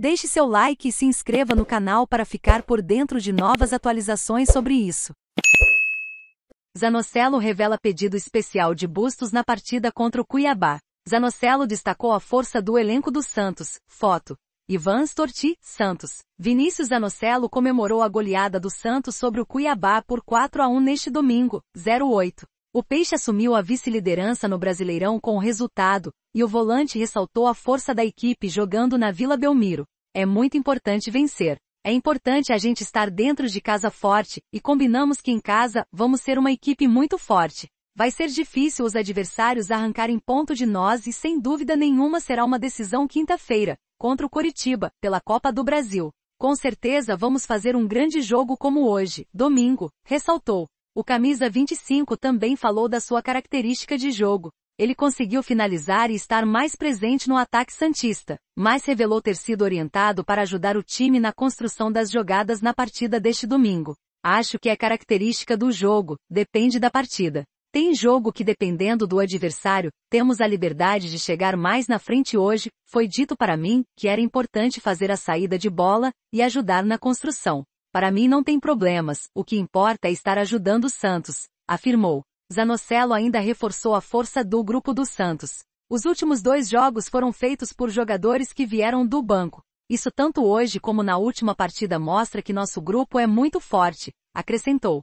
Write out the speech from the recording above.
Deixe seu like e se inscreva no canal para ficar por dentro de novas atualizações sobre isso. Zanocelo revela pedido especial de Bustos na partida contra o Cuiabá. Zanocelo destacou a força do elenco do Santos. Foto. Ivan Storti, Santos. Vinícius Zanocelo comemorou a goleada do Santos sobre o Cuiabá por 4 a 1 neste domingo, 08. O Peixe assumiu a vice-liderança no Brasileirão com o resultado, e o volante ressaltou a força da equipe jogando na Vila Belmiro. É muito importante vencer. É importante a gente estar dentro de casa forte, e combinamos que em casa vamos ser uma equipe muito forte. Vai ser difícil os adversários arrancarem ponto de nós e sem dúvida nenhuma será uma decisão quinta-feira, contra o Coritiba, pela Copa do Brasil. Com certeza vamos fazer um grande jogo como hoje, domingo, ressaltou. O camisa 25 também falou da sua característica de jogo. Ele conseguiu finalizar e estar mais presente no ataque santista, mas revelou ter sido orientado para ajudar o time na construção das jogadas na partida deste domingo. Acho que é característica do jogo, depende da partida. Tem jogo que dependendo do adversário, temos a liberdade de chegar mais na frente hoje, foi dito para mim que era importante fazer a saída de bola e ajudar na construção. Para mim não tem problemas, o que importa é estar ajudando Santos, afirmou. Zanocelo ainda reforçou a força do grupo do Santos. Os últimos dois jogos foram feitos por jogadores que vieram do banco. Isso tanto hoje como na última partida mostra que nosso grupo é muito forte, acrescentou.